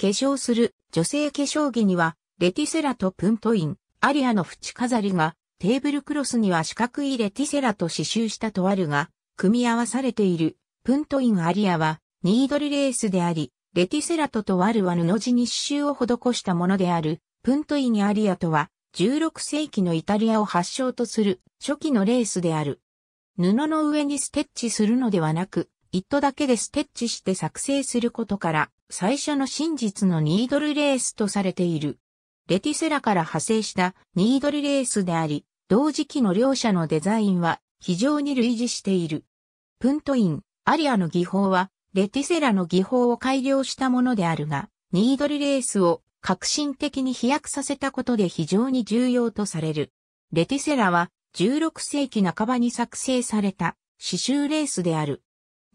化粧する女性化粧着には、レティセラとプントイン、アリアの縁飾りが、テーブルクロスには四角いレティセラと刺繍したとあるが、組み合わされている、プントインアリアは、ニードルレースであり、レティセラととワルは布地に刺繍を施したものである、プントインアリアとは、16世紀のイタリアを発祥とする初期のレースである。布の上にステッチするのではなく、糸だけでステッチして作成することから、最初の真実のニードルレースとされている。レティセラから派生したニードルレースであり、同時期の両者のデザインは非常に類似している。プントイン、アリアの技法は、レティセラの技法を改良したものであるが、ニードルレースを革新的に飛躍させたことで非常に重要とされる。レティセラは16世紀半ばに作成された刺繍レースである。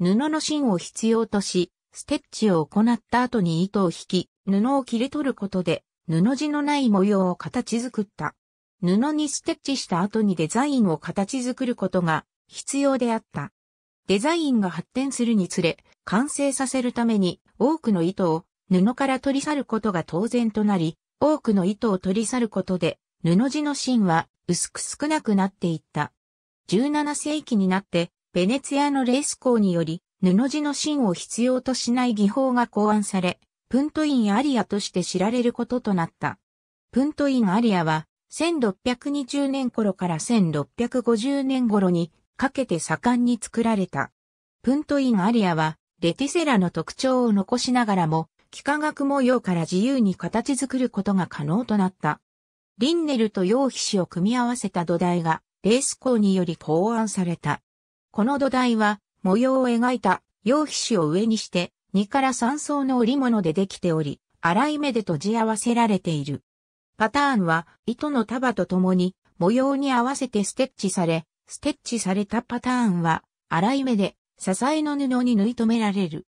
布の芯を必要とし、ステッチを行った後に糸を引き、布を切り取ることで、布地のない模様を形作った。布にステッチした後にデザインを形作ることが必要であった。デザインが発展するにつれ、完成させるために多くの糸を布から取り去ることが当然となり、多くの糸を取り去ることで、布地の芯は薄く少なくなっていった。17世紀になってベネツィアのレース校により、布地の芯を必要としない技法が考案され、プントインアリアとして知られることとなった。プントインアリアは、1620年頃から1650年頃にかけて盛んに作られた。プントインアリアは、レティセラの特徴を残しながらも、幾何学模様から自由に形作ることが可能となった。リンネルと羊皮紙を組み合わせた土台が、レース校により考案された。この土台は模様を描いた羊皮紙を上にして2から3層の織物でできており、洗い目で閉じ合わせられている。パターンは糸の束とともに模様に合わせてステッチされ、ステッチされたパターンは洗い目で支えの布に縫い留められる。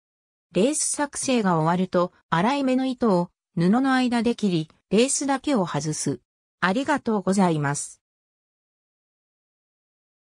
レース作成が終わると、粗い目の糸を布の間で切り、レースだけを外す。ありがとうございます。